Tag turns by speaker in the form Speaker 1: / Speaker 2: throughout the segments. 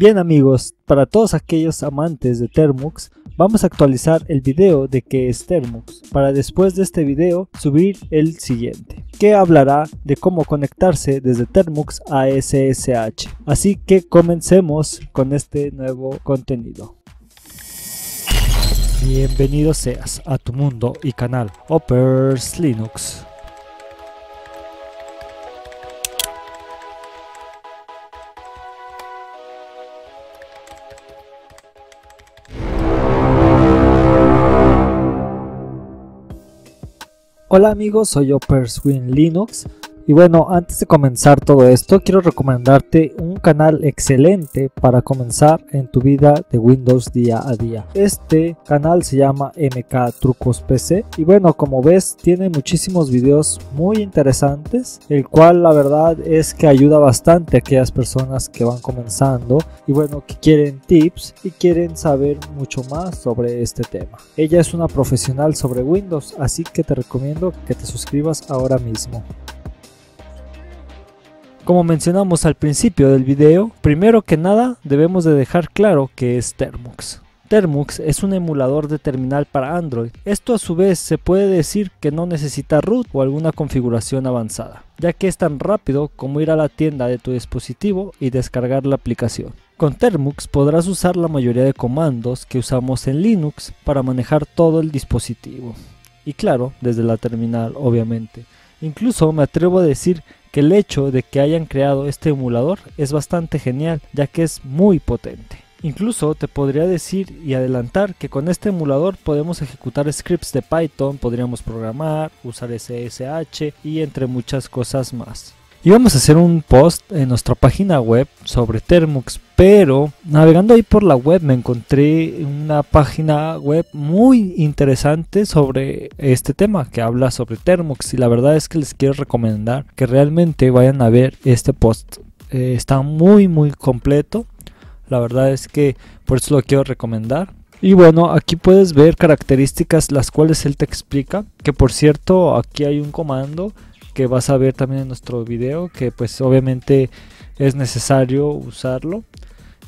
Speaker 1: Bien amigos, para todos aquellos amantes de Termux, vamos a actualizar el video de qué es Termux, para después de este video subir el siguiente, que hablará de cómo conectarse desde Termux a SSH. Así que comencemos con este nuevo contenido. Bienvenido seas a tu mundo y canal Oppers Linux. Hola amigos, soy yo Linux. Y bueno, antes de comenzar todo esto, quiero recomendarte un canal excelente para comenzar en tu vida de Windows día a día. Este canal se llama MK Trucos PC y bueno, como ves, tiene muchísimos videos muy interesantes, el cual la verdad es que ayuda bastante a aquellas personas que van comenzando y bueno, que quieren tips y quieren saber mucho más sobre este tema. Ella es una profesional sobre Windows, así que te recomiendo que te suscribas ahora mismo. Como mencionamos al principio del video, primero que nada debemos de dejar claro que es Termux. Termux es un emulador de terminal para Android. Esto a su vez se puede decir que no necesita root o alguna configuración avanzada, ya que es tan rápido como ir a la tienda de tu dispositivo y descargar la aplicación. Con Termux podrás usar la mayoría de comandos que usamos en Linux para manejar todo el dispositivo. Y claro, desde la terminal obviamente. Incluso me atrevo a decir que el hecho de que hayan creado este emulador es bastante genial, ya que es muy potente. Incluso te podría decir y adelantar que con este emulador podemos ejecutar scripts de Python, podríamos programar, usar SSH y entre muchas cosas más. Íbamos a hacer un post en nuestra página web sobre Termux, pero navegando ahí por la web me encontré una página web muy interesante sobre este tema que habla sobre Termux y la verdad es que les quiero recomendar que realmente vayan a ver este post. Eh, está muy muy completo, la verdad es que por eso lo quiero recomendar. Y bueno, aquí puedes ver características las cuales él te explica, que por cierto aquí hay un comando que vas a ver también en nuestro video, que pues obviamente es necesario usarlo.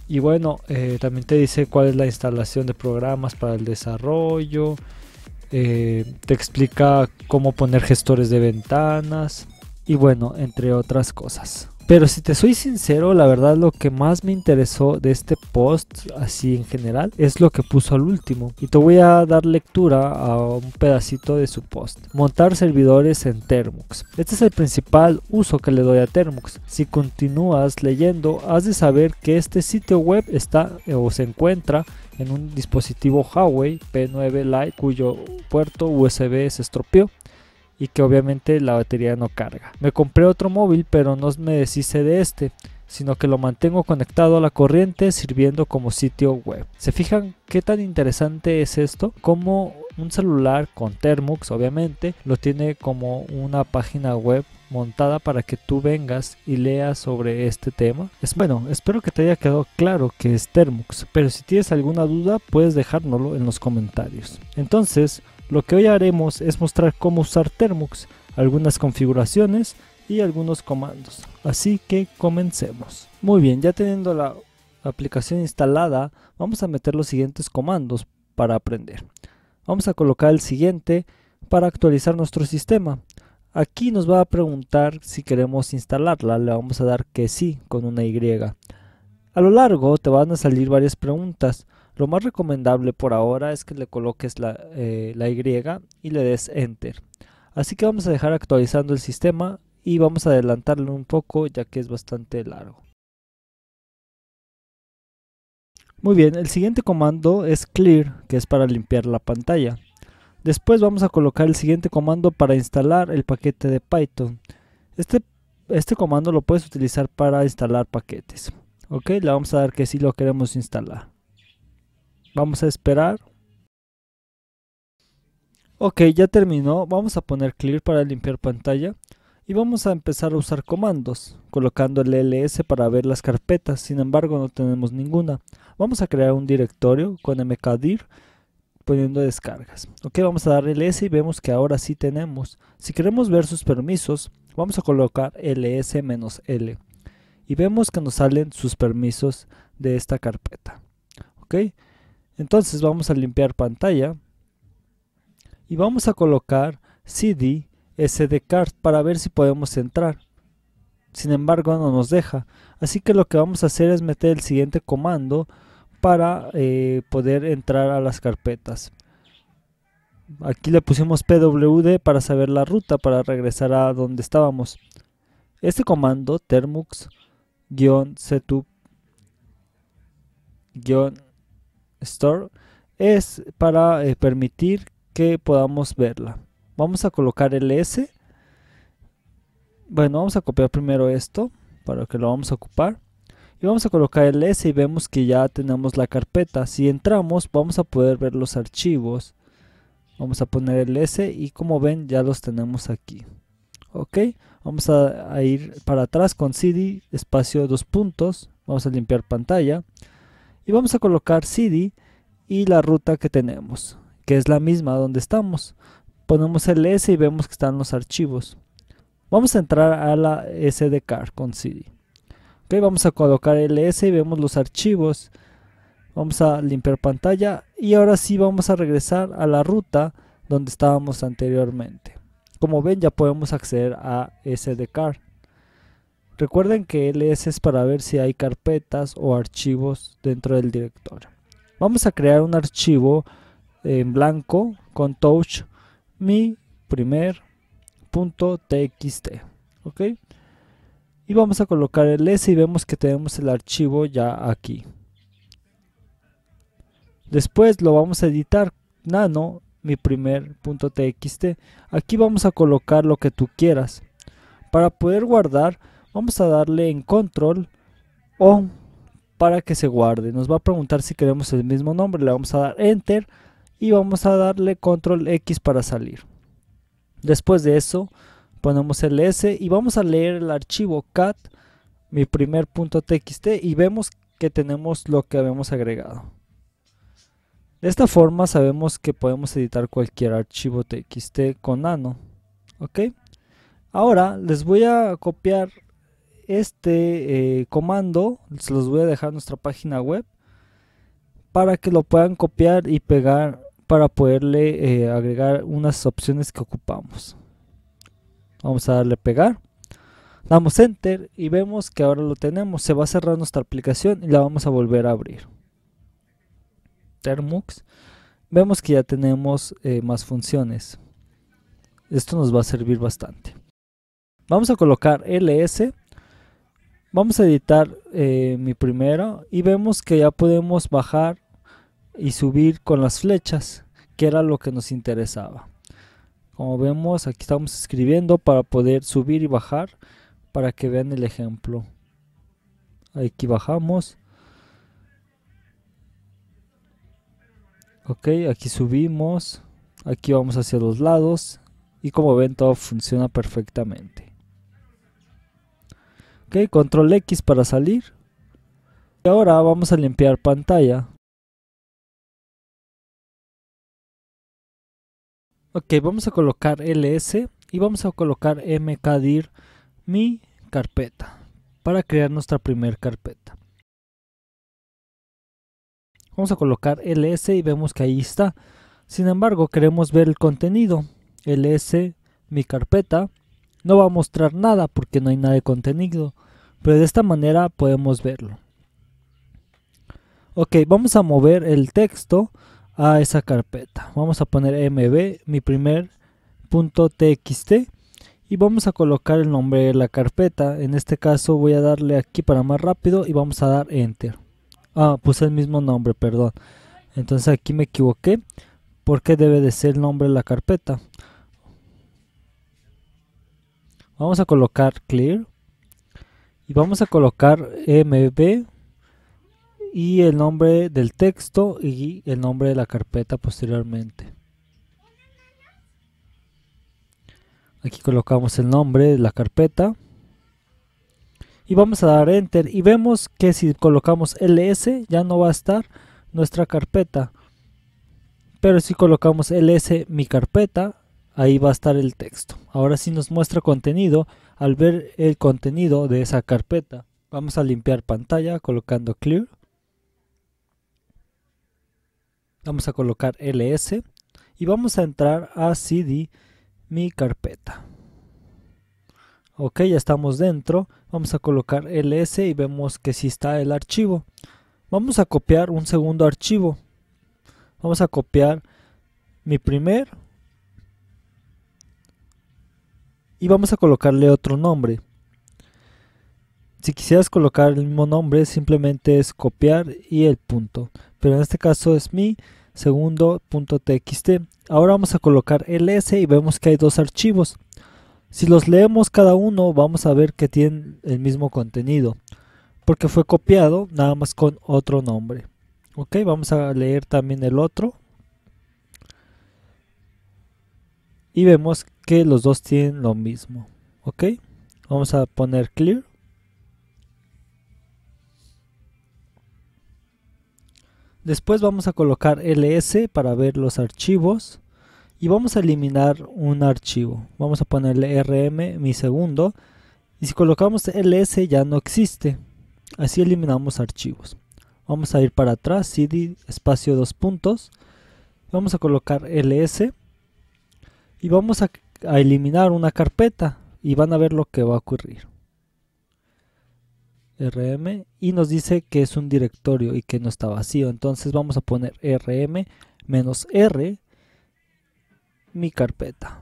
Speaker 1: Y bueno, eh, también te dice cuál es la instalación de programas para el desarrollo. Eh, te explica cómo poner gestores de ventanas. Y bueno, entre otras cosas. Pero si te soy sincero, la verdad lo que más me interesó de este post, así en general, es lo que puso al último. Y te voy a dar lectura a un pedacito de su post. Montar servidores en Termux. Este es el principal uso que le doy a Termux. Si continúas leyendo, has de saber que este sitio web está eh, o se encuentra en un dispositivo Huawei P9 Lite cuyo puerto USB se estropeó y que obviamente la batería no carga. Me compré otro móvil pero no me deshice de este, sino que lo mantengo conectado a la corriente sirviendo como sitio web. ¿Se fijan qué tan interesante es esto? Como un celular con Termux obviamente lo tiene como una página web montada para que tú vengas y leas sobre este tema. Es bueno, espero que te haya quedado claro que es Termux, pero si tienes alguna duda puedes dejárnoslo en los comentarios. Entonces, lo que hoy haremos es mostrar cómo usar Termux, algunas configuraciones y algunos comandos. Así que comencemos. Muy bien, ya teniendo la aplicación instalada, vamos a meter los siguientes comandos para aprender. Vamos a colocar el siguiente para actualizar nuestro sistema. Aquí nos va a preguntar si queremos instalarla, le vamos a dar que sí con una Y. A lo largo te van a salir varias preguntas. Lo más recomendable por ahora es que le coloques eh, la, Y y le des Enter. Así que vamos a dejar actualizando el sistema y vamos a adelantarlo un poco ya que es bastante largo. Muy bien, el siguiente comando es clear, que es para limpiar la pantalla. Después vamos a colocar el siguiente comando para instalar el paquete de Python. Este, este comando lo puedes utilizar para instalar paquetes. Ok, le vamos a dar que sí lo queremos instalar. Vamos a esperar. Ok, ya terminó. Vamos a poner clear para limpiar pantalla. Y vamos a empezar a usar comandos, colocando el ls para ver las carpetas, sin embargo no tenemos ninguna. Vamos a crear un directorio con mkdir poniendo descargas. Ok, vamos a dar ls y vemos que ahora sí tenemos. Si queremos ver sus permisos, vamos a colocar ls-l y vemos que nos salen sus permisos de esta carpeta. Okay. Entonces vamos a limpiar pantalla y vamos a colocar CD SD card para ver si podemos entrar. Sin embargo no nos deja, así que lo que vamos a hacer es meter el siguiente comando para eh, poder entrar a las carpetas. Aquí le pusimos pwd para saber la ruta para regresar a donde estábamos. Este comando termux-setup- Store es para eh, permitir que podamos verla. Vamos a colocar el S. Bueno, vamos a copiar primero esto para que lo vamos a ocupar. Y vamos a colocar el S y vemos que ya tenemos la carpeta. Si entramos vamos a poder ver los archivos. Vamos a poner el S y como ven ya los tenemos aquí. Ok, vamos a, a ir para atrás con CD, espacio dos puntos. Vamos a limpiar pantalla y vamos a colocar cd y la ruta que tenemos, que es la misma donde estamos. Ponemos el s y vemos que están los archivos. Vamos a entrar a la card con cd. Okay, vamos a colocar el s y vemos los archivos. Vamos a limpiar pantalla y ahora sí vamos a regresar a la ruta donde estábamos anteriormente. Como ven ya podemos acceder a card Recuerden que ls es para ver si hay carpetas o archivos dentro del directorio. Vamos a crear un archivo en blanco con touch mi primer punto txt. ¿ok? Y vamos a colocar ls y vemos que tenemos el archivo ya aquí. Después lo vamos a editar nano mi primer punto txt. Aquí vamos a colocar lo que tú quieras. Para poder guardar vamos a darle en control o para que se guarde. Nos va a preguntar si queremos el mismo nombre, le vamos a dar enter y vamos a darle control X para salir. Después de eso ponemos el S y vamos a leer el archivo cat mi primer punto txt y vemos que tenemos lo que habíamos agregado. De esta forma sabemos que podemos editar cualquier archivo txt con nano. ¿ok? Ahora les voy a copiar este eh, comando, se los voy a dejar en nuestra página web para que lo puedan copiar y pegar para poderle eh, agregar unas opciones que ocupamos. Vamos a darle pegar. Damos enter y vemos que ahora lo tenemos. Se va a cerrar nuestra aplicación y la vamos a volver a abrir. Termux. Vemos que ya tenemos eh, más funciones. Esto nos va a servir bastante. Vamos a colocar ls Vamos a editar eh, mi primero y vemos que ya podemos bajar y subir con las flechas, que era lo que nos interesaba. Como vemos, aquí estamos escribiendo para poder subir y bajar, para que vean el ejemplo. Aquí bajamos. Ok, aquí subimos. Aquí vamos hacia los lados. Y como ven, todo funciona perfectamente ok control X para salir y ahora vamos a limpiar pantalla ok vamos a colocar ls y vamos a colocar mkdir mi carpeta para crear nuestra primer carpeta vamos a colocar ls y vemos que ahí está sin embargo queremos ver el contenido ls mi carpeta no va a mostrar nada porque no hay nada de contenido, pero de esta manera podemos verlo. Ok, vamos a mover el texto a esa carpeta. Vamos a poner mb, mi primer punto txt y vamos a colocar el nombre de la carpeta. En este caso voy a darle aquí para más rápido y vamos a dar enter. Ah, puse el mismo nombre, perdón. Entonces aquí me equivoqué porque debe de ser el nombre de la carpeta. Vamos a colocar clear y vamos a colocar mb y el nombre del texto y el nombre de la carpeta posteriormente. Aquí colocamos el nombre de la carpeta y vamos a dar enter y vemos que si colocamos ls ya no va a estar nuestra carpeta pero si colocamos ls mi carpeta ahí va a estar el texto. Ahora sí nos muestra contenido. Al ver el contenido de esa carpeta, vamos a limpiar pantalla colocando clear. Vamos a colocar ls y vamos a entrar a cd mi carpeta. Ok, ya estamos dentro. Vamos a colocar ls y vemos que sí está el archivo. Vamos a copiar un segundo archivo. Vamos a copiar mi primer y vamos a colocarle otro nombre. Si quisieras colocar el mismo nombre, simplemente es copiar y el punto. Pero en este caso es mi segundo punto txt. Ahora vamos a colocar el s y vemos que hay dos archivos. Si los leemos cada uno, vamos a ver que tienen el mismo contenido. Porque fue copiado nada más con otro nombre. Ok, vamos a leer también el otro. y vemos que los dos tienen lo mismo ok vamos a poner clear después vamos a colocar ls para ver los archivos y vamos a eliminar un archivo vamos a ponerle rm mi segundo y si colocamos ls ya no existe así eliminamos archivos vamos a ir para atrás cd espacio dos puntos vamos a colocar ls y vamos a, eliminar una carpeta y van a ver lo que va a ocurrir rm y nos dice que es un directorio y que no está vacío entonces vamos a poner rm menos r mi carpeta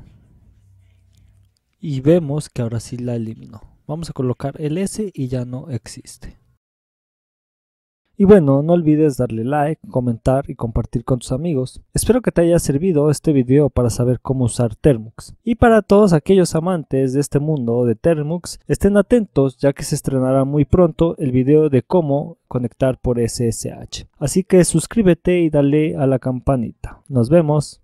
Speaker 1: y vemos que ahora sí la eliminó vamos a colocar ls y ya no existe y bueno, no olvides darle like, comentar y compartir con tus amigos. Espero que te haya servido este video para saber cómo usar Termux. Y para todos aquellos amantes de este mundo de Termux, estén atentos ya que se estrenará muy pronto el video de cómo conectar por SSH. Así que suscríbete y dale a la campanita. Nos vemos.